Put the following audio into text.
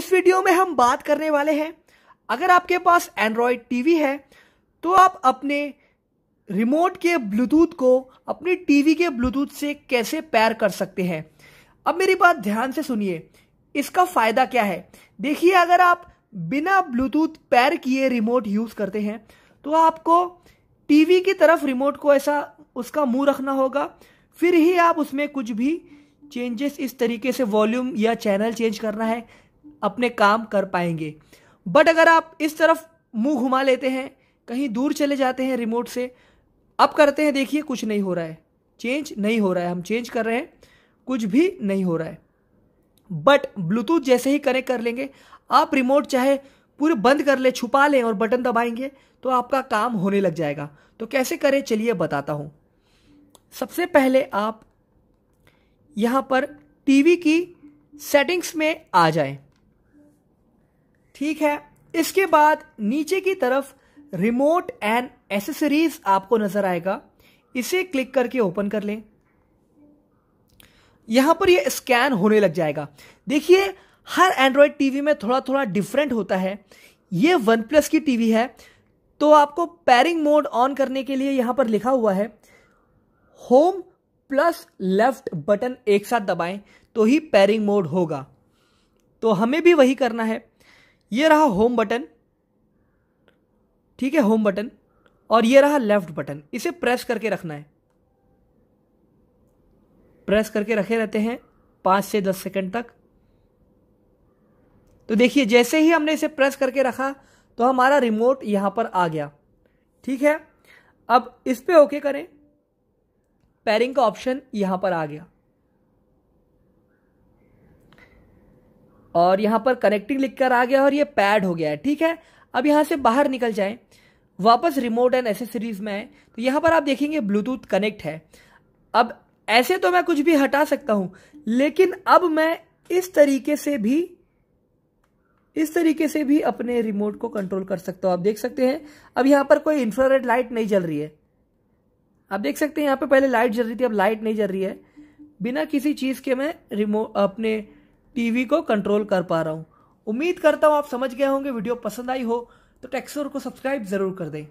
इस वीडियो में हम बात करने वाले हैं अगर आपके पास एंड्रॉयड टीवी है तो आप अपने रिमोट के ब्लूटूथ को अपनी टीवी के ब्लूटूथ से कैसे पैर कर सकते हैं अब मेरी बात ध्यान से सुनिए इसका फ़ायदा क्या है देखिए अगर आप बिना ब्लूटूथ पैर किए रिमोट यूज़ करते हैं तो आपको टीवी की तरफ रिमोट को ऐसा उसका मुंह रखना होगा फिर ही आप उसमें कुछ भी चेंजेस इस तरीके से वॉल्यूम या चैनल चेंज करना है अपने काम कर पाएंगे बट अगर आप इस तरफ मुंह घुमा लेते हैं कहीं दूर चले जाते हैं रिमोट से अब करते हैं देखिए कुछ नहीं हो रहा है चेंज नहीं हो रहा है हम चेंज कर रहे हैं कुछ भी नहीं हो रहा है बट ब्लूटूथ जैसे ही कनेक्ट कर लेंगे आप रिमोट चाहे पूरे बंद कर ले छुपा लें और बटन दबाएंगे तो आपका काम होने लग जाएगा तो कैसे करें चलिए बताता हूँ सबसे पहले आप यहाँ पर टीवी की सेटिंग्स में आ जाएं ठीक है इसके बाद नीचे की तरफ रिमोट एंड एसेसरीज आपको नजर आएगा इसे क्लिक करके ओपन कर लें यहां पर ये स्कैन होने लग जाएगा देखिए हर एंड्रॉयड टीवी में थोड़ा थोड़ा डिफरेंट होता है ये वन प्लस की टीवी है तो आपको पैरिंग मोड ऑन करने के लिए यहां पर लिखा हुआ है होम प्लस लेफ्ट बटन एक साथ दबाएं तो ही पैरिंग मोड होगा तो हमें भी वही करना है ये रहा होम बटन ठीक है होम बटन और ये रहा लेफ्ट बटन इसे प्रेस करके रखना है प्रेस करके रखे रहते हैं पांच से दस सेकंड तक तो देखिए जैसे ही हमने इसे प्रेस करके रखा तो हमारा रिमोट यहां पर आ गया ठीक है अब इस पर ओके करें पैरिंग का ऑप्शन यहां पर आ गया और यहां पर कनेक्टिंग लिख कर आ गया और ये पैड हो गया है ठीक है अब यहां से बाहर निकल जाए वापस रिमोट एंड एसेसरीज में आए तो यहां पर आप देखेंगे ब्लूटूथ कनेक्ट है अब ऐसे तो मैं कुछ भी हटा सकता हूं लेकिन अब मैं इस तरीके से भी इस तरीके से भी अपने रिमोट को कंट्रोल कर सकता हूं आप देख सकते हैं अब यहां पर कोई इंफ्रारेड लाइट नहीं जल रही है आप देख सकते हैं यहां पे पहले लाइट जल रही थी अब लाइट नहीं जल रही है बिना किसी चीज़ के मैं रिमोट अपने टीवी को कंट्रोल कर पा रहा हूँ उम्मीद करता हूँ आप समझ गए होंगे वीडियो पसंद आई हो तो टेक्सोर को सब्सक्राइब ज़रूर कर दें